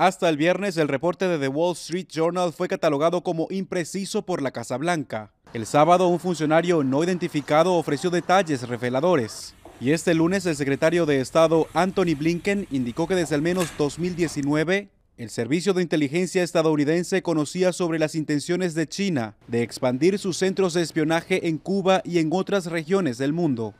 Hasta el viernes, el reporte de The Wall Street Journal fue catalogado como impreciso por la Casa Blanca. El sábado, un funcionario no identificado ofreció detalles reveladores. Y este lunes, el secretario de Estado Anthony Blinken indicó que desde al menos 2019, el Servicio de Inteligencia estadounidense conocía sobre las intenciones de China de expandir sus centros de espionaje en Cuba y en otras regiones del mundo.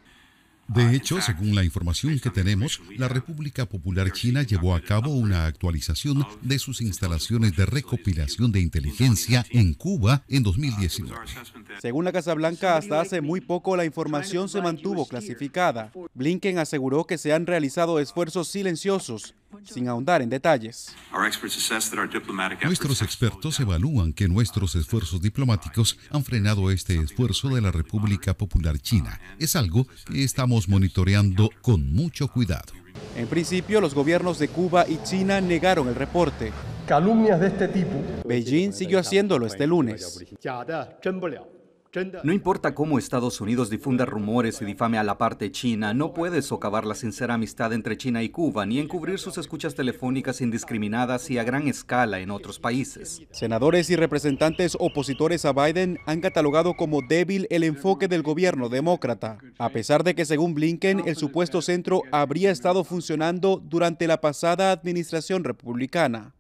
De hecho, según la información que tenemos, la República Popular China llevó a cabo una actualización de sus instalaciones de recopilación de inteligencia en Cuba en 2019. Según la Casa Blanca, hasta hace muy poco la información se mantuvo clasificada. Blinken aseguró que se han realizado esfuerzos silenciosos sin ahondar en detalles. Nuestros expertos evalúan que nuestros esfuerzos diplomáticos han frenado este esfuerzo de la República Popular China. Es algo que estamos monitoreando con mucho cuidado. En principio, los gobiernos de Cuba y China negaron el reporte. Calumnias de este tipo. Beijing siguió haciéndolo este lunes. No importa cómo Estados Unidos difunda rumores y difame a la parte china, no puede socavar la sincera amistad entre China y Cuba, ni encubrir sus escuchas telefónicas indiscriminadas y a gran escala en otros países. Senadores y representantes opositores a Biden han catalogado como débil el enfoque del gobierno demócrata, a pesar de que según Blinken el supuesto centro habría estado funcionando durante la pasada administración republicana.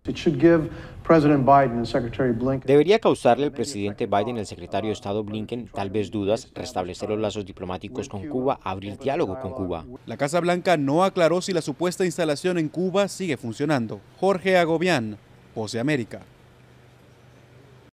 Debería causarle al presidente Biden y al secretario de Estado Blinken tal vez dudas, restablecer los lazos diplomáticos con Cuba, abrir diálogo con Cuba. La Casa Blanca no aclaró si la supuesta instalación en Cuba sigue funcionando. Jorge Agobián, de América.